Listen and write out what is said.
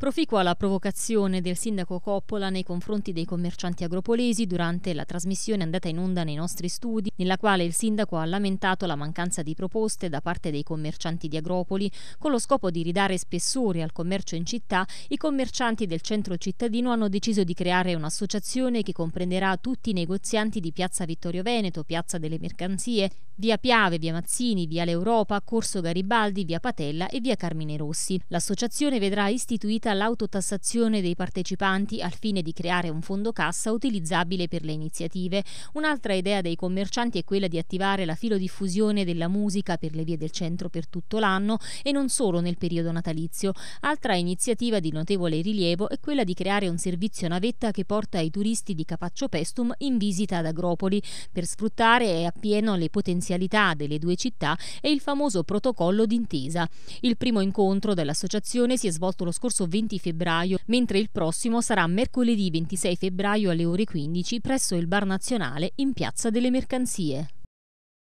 Proficua la provocazione del sindaco Coppola nei confronti dei commercianti agropolesi durante la trasmissione andata in onda nei nostri studi, nella quale il sindaco ha lamentato la mancanza di proposte da parte dei commercianti di Agropoli, con lo scopo di ridare spessore al commercio in città, i commercianti del centro cittadino hanno deciso di creare un'associazione che comprenderà tutti i negozianti di Piazza Vittorio Veneto, Piazza delle Mercanzie, Via Piave, Via Mazzini, Via L'Europa, Corso Garibaldi, Via Patella e Via Carmine Rossi. L'associazione vedrà istituita prevista l'autotassazione dei partecipanti al fine di creare un fondo cassa utilizzabile per le iniziative. Un'altra idea dei commercianti è quella di attivare la filodiffusione della musica per le vie del centro per tutto l'anno e non solo nel periodo natalizio. Altra iniziativa di notevole rilievo è quella di creare un servizio navetta che porta i turisti di Capaccio Pestum in visita ad Agropoli per sfruttare appieno le potenzialità delle due città e il famoso protocollo d'intesa. Il primo incontro dell'associazione si è svolto lo scorso 20 20 febbraio, mentre il prossimo sarà mercoledì 26 febbraio alle ore 15 presso il Bar Nazionale in Piazza delle Mercanzie.